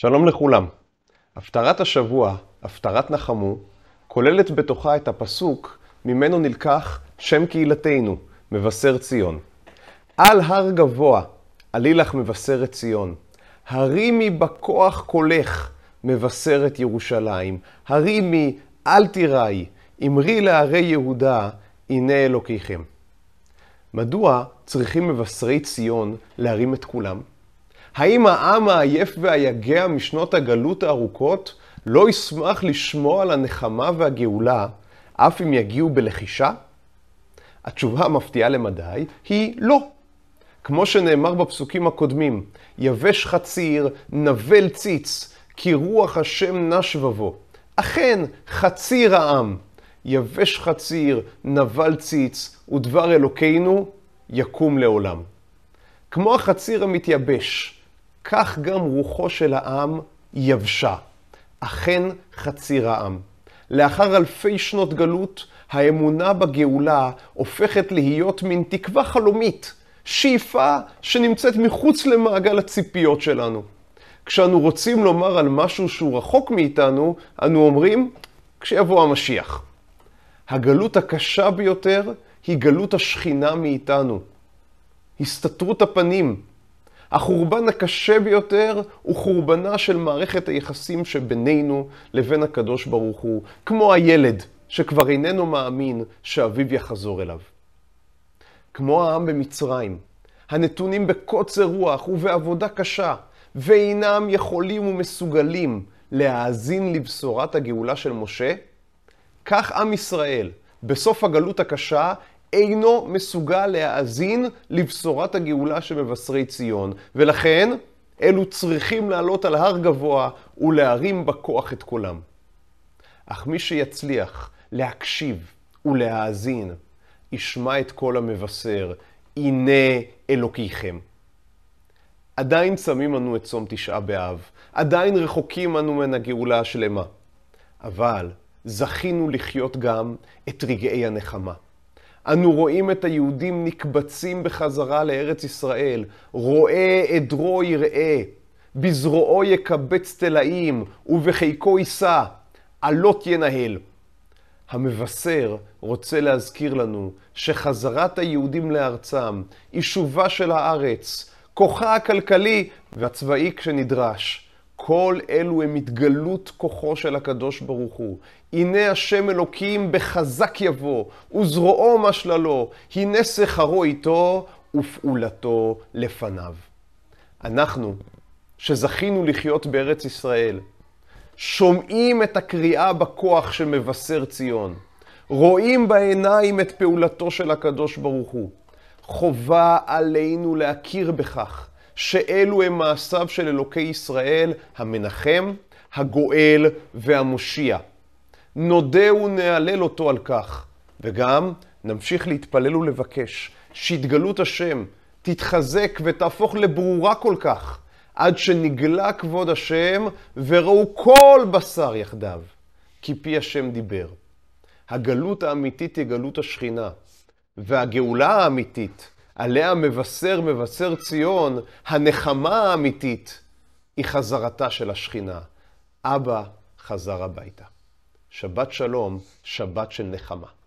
שלום לכולם. הפטרת השבוע, הפטרת נחמו, כוללת בתוכה את הפסוק ממנו נלקח שם קהילתנו, מבשר ציון. על הר גבוה, עלי לך מבשרת ציון. הרימי בכוח קולך, מבשרת ירושלים. הרימי, אל תיראי, אמרי להרי יהודה, הנה אלוקיכם. מדוע צריכים מבשרי ציון להרים את כולם? האם העם העייף והיגע משנות הגלות הארוכות לא ישמח לשמוע על הנחמה והגאולה, אף אם יגיעו בלחישה? התשובה המפתיעה למדי היא לא. כמו שנאמר בפסוקים הקודמים, יבש חציר, נבל ציץ, כי רוח השם נש בבו. אכן, חציר העם, יבש חציר, נבל ציץ, ודבר אלוקינו יקום לעולם. כמו החציר המתייבש, כך גם רוחו של העם יבשה, אכן חצי רעם. לאחר אלפי שנות גלות, האמונה בגאולה הופכת להיות מין תקווה חלומית, שאיפה שנמצאת מחוץ למעגל הציפיות שלנו. כשאנו רוצים לומר על משהו שהוא רחוק מאיתנו, אנו אומרים, כשיבוא המשיח. הגלות הקשה ביותר היא גלות השכינה מאיתנו. הסתתרות הפנים, החורבן הקשה ביותר הוא חורבנה של מערכת היחסים שבינינו לבין הקדוש ברוך הוא, כמו הילד שכבר איננו מאמין שאביו יחזור אליו. כמו העם במצרים, הנתונים בקוצר רוח ובעבודה קשה, ואינם יכולים ומסוגלים להאזין לבשורת הגאולה של משה, כך עם ישראל, בסוף הגלות הקשה, אינו מסוגל להאזין לבשורת הגאולה שמבשרי ציון. ולכן, אלו צריכים לעלות על הר גבוה ולהרים בכוח את קולם. אך מי שיצליח להקשיב ולהאזין, ישמע את קול המבשר, הנה אלוקיכם. עדיין שמים אנו את צום תשעה באב, עדיין רחוקים אנו מן הגאולה השלמה. אבל זכינו לחיות גם את רגעי הנחמה. אנו רואים את היהודים נקבצים בחזרה לארץ ישראל. רואה עדרו יראה, בזרועו יקבץ תלאים, ובחיקו יישא, עלות ינהל. המבשר רוצה להזכיר לנו שחזרת היהודים לארצם יישובה של הארץ, כוחה הכלכלי והצבאי כשנדרש. כל אלו הם התגלות כוחו של הקדוש ברוך הוא. הנה השם אלוקים בחזק יבוא, וזרועו משללו, הנה שכרו איתו ופעולתו לפניו. אנחנו, שזכינו לחיות בארץ ישראל, שומעים את הקריאה בכוח שמבשר ציון, רואים בעיניים את פעולתו של הקדוש ברוך הוא. חובה עלינו להכיר בכך שאלו הם מעשיו של אלוקי ישראל, המנחם, הגואל והמושיע. נודה ונהלל אותו על כך, וגם נמשיך להתפלל ולבקש שהתגלות השם תתחזק ותהפוך לברורה כל כך, עד שנגלה כבוד השם וראו כל בשר יחדיו, כי פי השם דיבר. הגלות האמיתית היא גלות השכינה, והגאולה האמיתית עליה מבשר מבשר ציון, הנחמה האמיתית היא חזרתה של השכינה. אבא חזר הביתה. שבת שלום, שבת של נחמה.